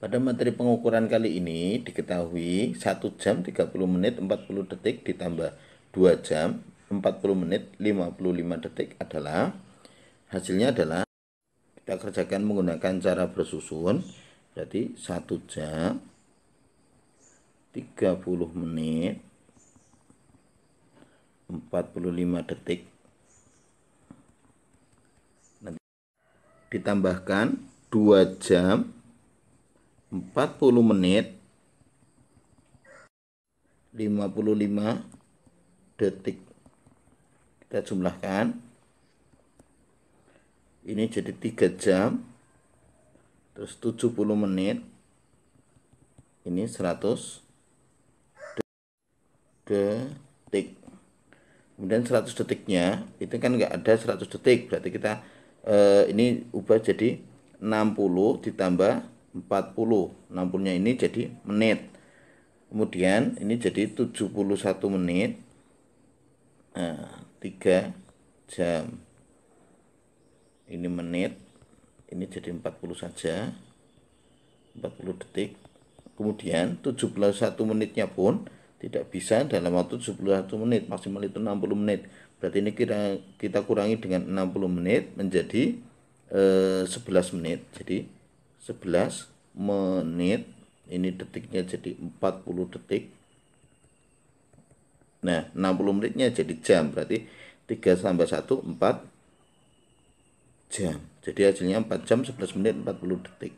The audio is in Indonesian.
Pada materi pengukuran kali ini diketahui 1 jam 30 menit 40 detik ditambah 2 jam 40 menit 55 detik adalah hasilnya adalah kita kerjakan menggunakan cara bersusun berarti 1 jam 30 menit 45 detik nanti ditambahkan 2 jam 40 menit 55 detik kita jumlahkan ini jadi 3 jam terus 70 menit ini 100 detik kemudian 100 detiknya itu kan nggak ada 100 detik berarti kita eh, ini ubah jadi 60 ditambah 40 60-nya ini jadi menit kemudian ini jadi 71 menit nah, 3 jam ini menit ini jadi 40 saja 40 detik kemudian 71 menitnya pun tidak bisa dalam waktu 71 menit maksimal itu 60 menit berarti ini kita kita kurangi dengan 60 menit menjadi eh, 11 menit jadi 11 menit ini detiknya jadi 40 detik nah 60 menitnya jadi jam berarti 3 tambah 1 4 jam jadi hasilnya 4 jam 11 menit 40 detik